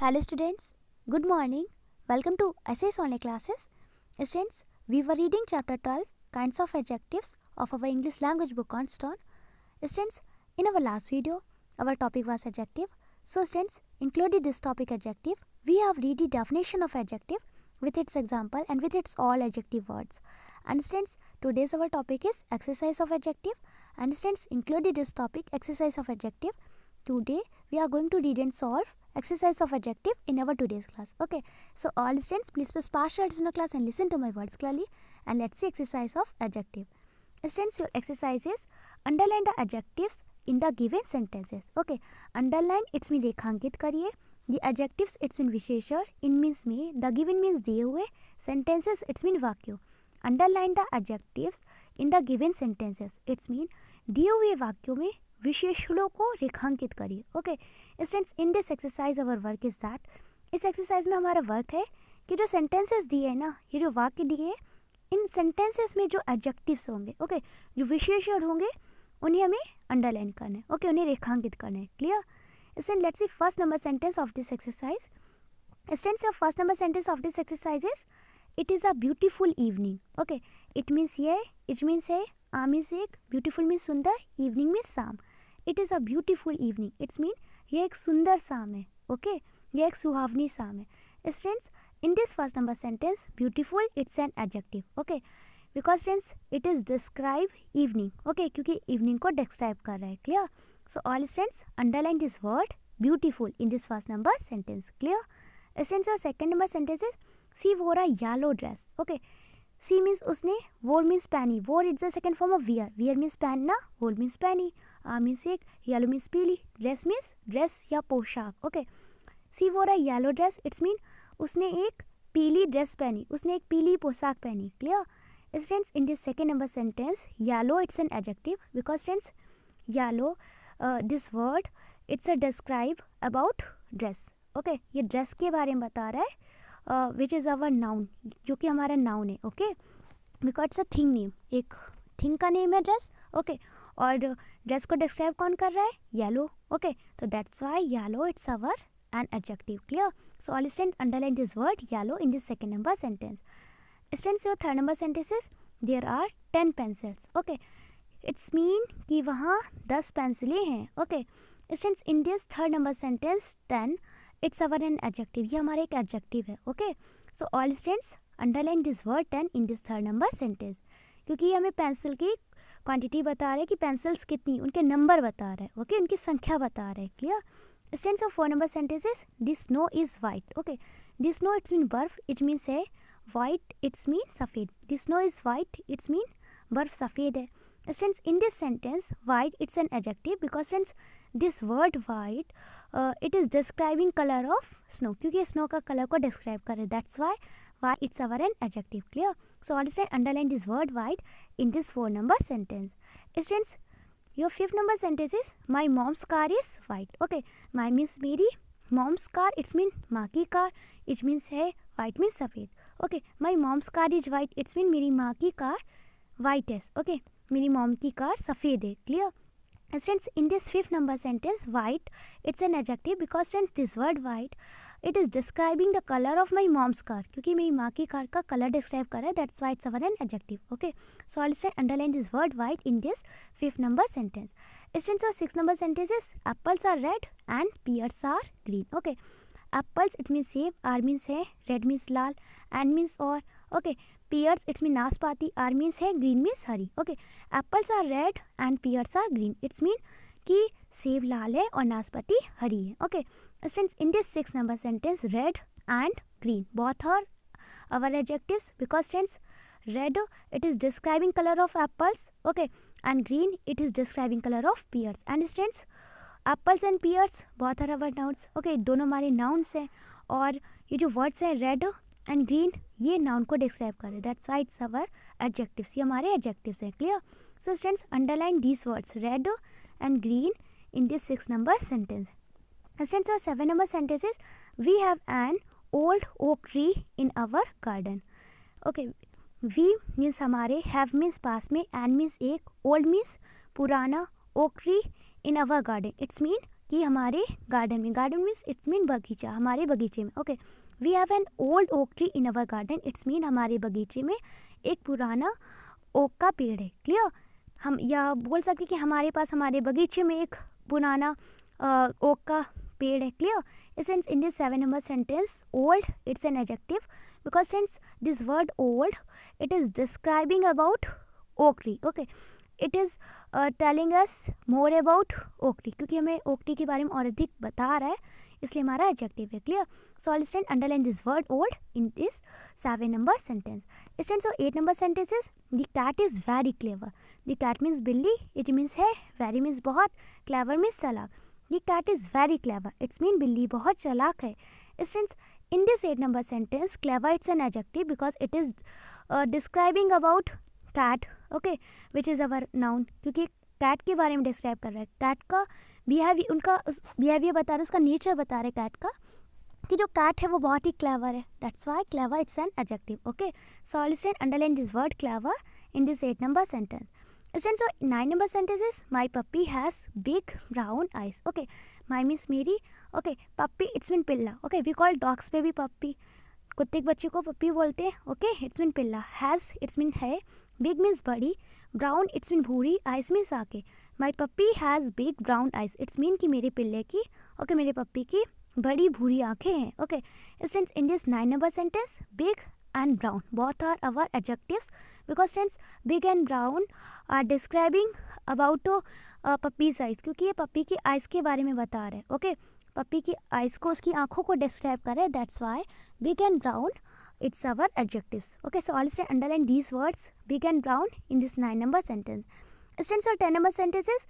Hello students, good morning. Welcome to Essays Only classes. Students, we were reading chapter 12, Kinds of Adjectives of our English language book on Stone. Students, in our last video, our topic was adjective. So students, included this topic adjective, we have read the definition of adjective with its example and with its all adjective words. And students, today's our topic is exercise of adjective. And students, included this topic exercise of adjective today we are going to read and solve exercise of adjective in our today's class. Okay, so all students please pay partial attention to class and listen to my words clearly and let's see exercise of adjective. Students your exercise is underline the adjectives in the given sentences. Okay, underline it's mean रेखांकित करिए The adjectives it's mean विशेषण in means me the given means दिए हुए sentences it's mean वाक्य Underline the adjectives in the given sentences. It's mean दिए हुए वाक्यों में विशेषणों को रेखांकित करिए okay students in this exercise our work is that इस एक्सरसाइज में हमारा वर्क है कि जो सेंटेंसेस दिए हैं ना ये जो वाक्य दिए हैं इन सेंटेंसेस में जो एडजेक्टिव्स होंगे ओके जो विशेषण होंगे उन्हें हमें अंडरलाइन करना है ओके उन्हें रेखांकित करना है clear students let's see first number sentence of this exercise students your first number sentence of this exercise is it is a beautiful evening okay it means ये इट मीन्स है a एक beautiful means सुंदर evening means शाम it is a beautiful evening it's mean ये एक सुंदर शाम है ओके ये एक सुहावनी शाम है students in this first number sentence beautiful it's an adjective okay because friends it is describe evening okay क्योंकि इवनिंग को डिस्क्राइब कर रहा है clear so all students underline this word beautiful in this first number sentence clear students our second number sentence is she wore a yellow dress okay she means उसने wore means पैनी wore it's the second form of wear wear means पहनना wore means पैनी a means एक yellow means पीली dress means dress या पोशाक okay she wore a yellow dress it's mean उसने एक पीली ड्रेस पहनी उसने एक पीली पोशाक पहनी clear friends in this second number sentence yellow it's an adjective because friends yellow this word it's a describe about dress okay ये ड्रेस के बारे में बता रहा है विच इज़ अवर नाउन जो कि हमारा नाउन है okay because it's a thing name एक थिंग का नेम है ड्रेस ओके और ड्रेस को डिस्क्राइब कौन कर रहा है येलो ओके तो that's why yellow it's our an adjective clear so all students underline this word yellow in this second number sentence students your third number sentence is there are ten pencils okay it's mean कि वहाँ दस पेंसिलें हैं okay students in this third number sentence ten it's our an adjective ये हमारा एक adjective है okay so all students underline this word ten in this third number sentence क्योंकि ये हमें पेंसिल की क्वांटिटी बता रहे हैं कि पेंसिल्स कितनी उनके नंबर बता रहे हैं ओके उनकी संख्या बता रहे हैं clear students of four number sentences this snow is white okay this snow it's mean बर्फ इट मीन्स है वाइट इट्स मीन सफ़ेद this snow is white it's mean बर्फ सफ़ेद है students in this sentence white it's an adjective because students this word white it is describing colour of snow क्योंकि snow का colour को describe करे that's why why it's our and adjective clear so all students underline this word white in this four number sentence students your fifth number sentence is my mom's car is white okay my means मेरी mom's car it's mean माँ की car it's means है white means सफ़ेद okay my mom's car is white it's mean मेरी माँ की car white है okay मेरी मॉम की कार सफ़ेद है clear Since in this fifth number sentence, white, it's an adjective because since this word white, it is describing the color of my mom's car. क्योंकि मेरी माँ की कार color describe कर that's why it's our an adjective. Okay. So I'll say underline this word white in this fifth number sentence. Students, our sixth number sentence is apples are red and pears are green. Okay. Apples it means save, R means है, red means लाल, and means or. Okay. Pears it's mean नाशपाती are means है green means हरी okay apples are red and pears are green it's mean कि सेव लाल है और नाशपाती हरी है okay students in this six number sentence red and green both are our adjective because students red it is describing colour of apples okay and green it is describing colour of pears and stents apples and pears both are our nouns okay दोनों हमारे nouns हैं और ये जो words हैं red and green ये noun को describe कर रहे दैट्स वाइट अवर एडजेक्टिव्स ये हमारे एडजेक्टिव्स हैं clear so students underline these words red and green in this six number sentence students और seven number sentences we have an old oak tree in our garden okay we means हमारे have means पास में an means एक old means पुराना oak tree in our garden it's mean कि हमारे garden में garden means it's mean बगीचा हमारे बगीचे में okay okay. We have an old oak tree in our garden it's mean हमारे बगीचे में एक पुराना ओक का पेड़ है क्लियर हम या बोल सकते कि हमारे पास हमारे बगीचे में एक पुराना ओक का पेड़ है clear friends in this seven number sentence old it's an adjective because since this word old it is describing about oak tree okay it is telling us more about oak tree क्योंकि हमें ओकरी के बारे में और अधिक बता रहा है इसलिए हमारा एडजेक्टिव है clear so all students underline this word old in this seven number sentence students so eight number sentence is the cat is very clever the cat means बिल्ली इट मीन्स है वेरी मीन्स बहुत clever means चलाक the cat is very clever it's mean बिल्ली बहुत चलाक है students in this eight number sentence clever it's an adjective because it is describing about cat okay which is our noun क्योंकि cat के बारे में describe कर रहा है कैट का बिहेवियर उनका बिहेवियर बता रहे उसका नेचर बता रहे कैट का कि जो कैट है वो बहुत ही क्लेवर है that's why clever it's an adjective okay so I students underline this word clever in this eight number sentence Students, so nine number sentence is my puppy has big brown eyes okay my means मेरी. Okay puppy it's mean पिल्ला. Okay we call dogs पे भी पप्पी कुत्ते के बच्चे को puppy बोलते हैं ओके इट्स मीन पिल्ला हैज़ इट्स मीन है बिग मीन्स बड़ी ब्राउन इट्स मीन भूरी आइस मीन्स आके my puppy has big brown eyes it's mean कि मेरे पिल्ले की ओके okay, मेरे पप्पी की बड़ी भूरी आंखें हैं okay students in this nine number sentence big and brown both are our adjectives because students big and brown are describing about to puppy size क्योंकि ये पप्पी की आइज़ के बारे में बता रहे हैं ओके पप्पी की आइज़ को उसकी आंखों को डिस्क्राइब कर रहे हैं that's why big and brown it's our adjectives okay so all underline these words big and brown in this nine number sentence students और ten number sentences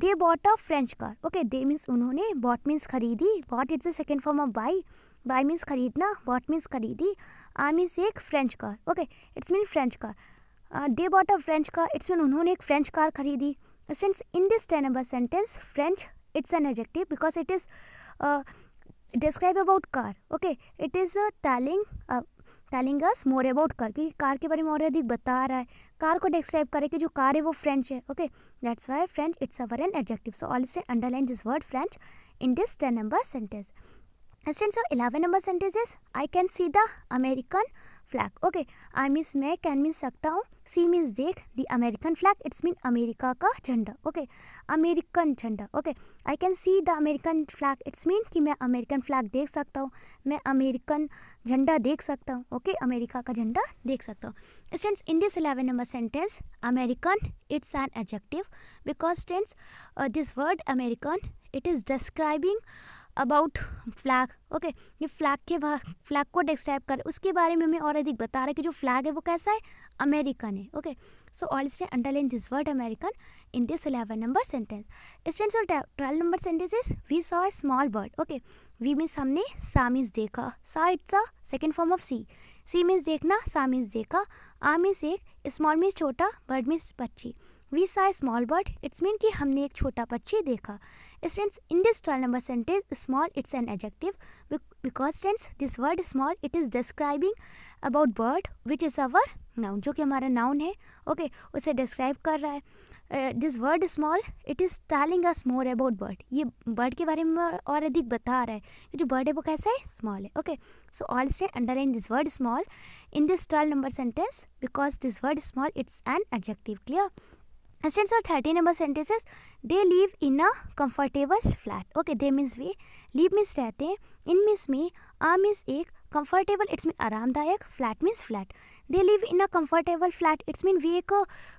they bought a French car okay they means उन्होंने bought means खरीदी bought is the second form of buy buy means खरीदना bought means खरीदी I means एक French car okay it's mean French car they bought a French car it's mean उन्होंने एक French car खरीदी students in this ten number sentence French it's an adjective because it is describe about car okay it is a telling telling us more about car क्योंकि car के बारे में और अधिक बता रहा है कार को डिस्क्राइब करे कि जो कार है वो फ्रेंच है okay that's why French it's our an adjective so all state underline this word French in this ten number sentence so eleven number sentence I can see the American flag okay I means मैं can mean सकता हूँ see means देख the American flag it's mean America का झंडा okay American झंडा okay I can see the American flag it's mean कि मैं American flag देख सकता हूँ मैं अमेरिकन झंडा देख सकता हूँ ओके okay? अमेरिका का झंडा देख सकता हूँ students in this eleven number sentence American it's an adjective because students this word American it is describing about flag okay ये फ्लैग के फ्लैग को डिस्क्राइब कर उसके बारे में हमें और अधिक बता रहा है कि जो फ्लैग है वो कैसा है अमेरिकन है okay so all student underline this word American in this eleven number sentence students और twelve number sentences we saw a small bird okay we means हमने सा देखा saw it's a second form of see see means देखना saw देखा a means एक small means छोटा bird means बच्ची we saw small bird it's mean कि हमने एक छोटा पक्षी देखा students in this twelve number sentence small it's an adjective because students this word small it is describing about bird which is our noun जो कि हमारा नाउन है ओके okay, उसे डिस्क्राइब कर रहा है this word small it is telling us more about bird ये bird के बारे में और अधिक बता रहा है कि जो बर्ड है वो कैसा है स्मॉल है okay so all state underline this word small in this twelve number sentence because this word small it's an adjective clear students और thirty number sentences they live in a comfortable flat okay they means वी live means रहते हैं in means मी a means एक comfortable it's mean आरामदायक flat means flat they live in a comfortable flat it's mean वी एक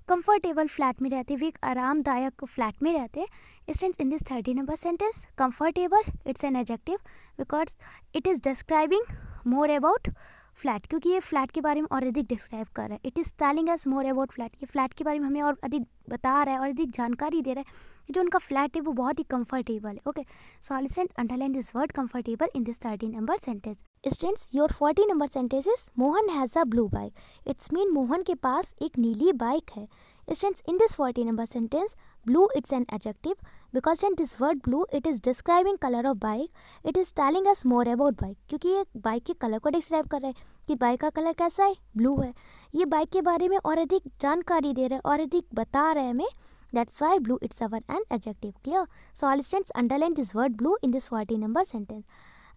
comfortable flat में रहते वी एक आरामदायक फ्लैट में रहते students in this thirty number sentence comfortable it's an adjective because it is describing more about flat क्योंकि ये फ्लैट के बारे में और अधिक डिस्क्राइब कर रहा है it is telling us more about flat ये फ्लैट के बारे में हमें और अधिक बता रहा है और अधिक जानकारी दे रहा है जो उनका फ्लैट है वो बहुत ही कंफर्टेबल है okay so all students underline this word comfortable in this thirty number sentence students your forty number sentence is Mohan has a blue bike it's mean Mohan के पास एक नीली बाइक है students in this forty number sentence blue it's an adjective because and this word blue it is describing colour of bike it is telling us more about bike क्योंकि ये bike के colour को describe कर रहे हैं कि bike का colour कैसा है ब्लू है ये बाइक के बारे में और अधिक जानकारी दे रहे हैं और अधिक बता रहे हैं हमें that's why blue it's our and adjective clear so all students underline this word blue in this forty number sentence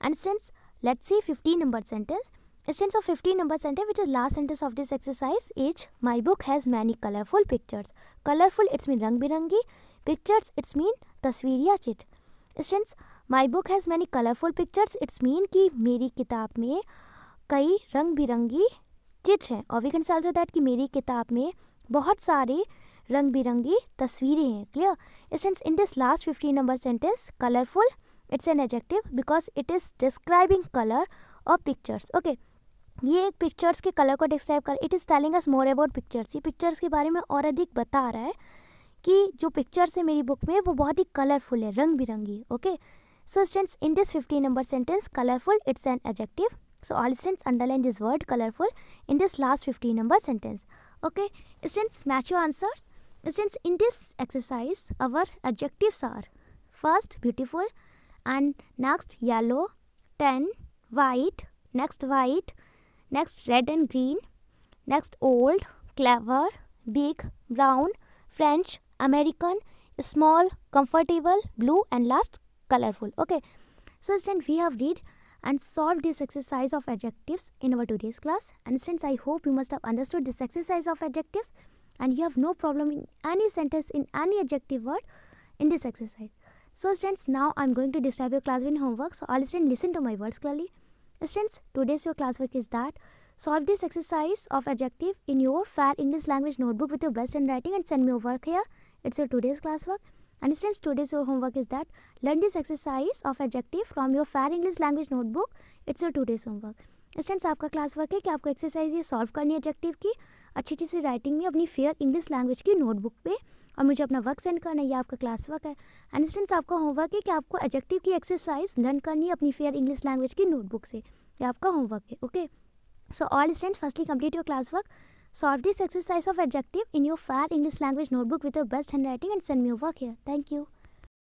and students let see fifty number sentence students of fifty number sentence which is last sentence of this exercise each my book has many colourful pictures colourful it's mean रंग बिरंगी pictures it's mean तस्वीर या चित्र students my book has many colourful pictures it's mean कि मेरी किताब में कई रंग बिरंगी चित्र हैं और वी कैन ऑल्सो दैट कि मेरी किताब में बहुत सारे रंग बिरंगी तस्वीरें हैं clear students in this last fifty number sentence colourful it's an adjective because it is describing colour of pictures okay ये एक पिक्चर्स के कलर को डिस्क्राइब कर it is telling us more about pictures ये पिक्चर्स के बारे में और अधिक बता रहा है कि जो पिक्चर्स है मेरी बुक में वो बहुत ही कलरफुल है रंग बिरंगी okay so students in this fifty number sentence colourful it's an adjective so all students underline this word colourful in this last fifty number sentence okay students match you answers students in this exercise our adjectives are first beautiful and next yellow ten white next white next red and green next old clever big brown French American, small, comfortable, blue and last colorful. Okay. So students we have read and solved this exercise of adjectives in our today's class. And students I hope you must have understood this exercise of adjectives and you have no problem in any sentence in any adjective word in this exercise. So students now I am going to describe your class homework. So all students listen to my words clearly. Students today's your classwork is that solve this exercise of adjective in your fair English language notebook with your best handwriting and send me your work here. It's your today's classwork. And students, today's your homework is that learn this exercise of adjective from your fair English language notebook. It's your today's homework. Students आपका class work है कि आपको exercise ये solve करनी है adjective की अच्छी अच्छी सी राइटिंग में अपनी फेयर इंग्लिश लैंग्वेज की नोटबुक पे और मुझे अपना वर्क सेंड करना है ये आपका क्लास वर्क है एंड स्टेंट्स आपका होमवर्क है कि आपको एडजेक्टिव की एक्सरसाइज लर्न करनी है अपनी फेयर इंग्लिश लैंग्वेज की नोटबुक से ये आपका होमवर्क है okay so all students firstly complete your class work Solve this exercise of adjective in your FAR English language notebook with your best handwriting and send me over here. Thank you.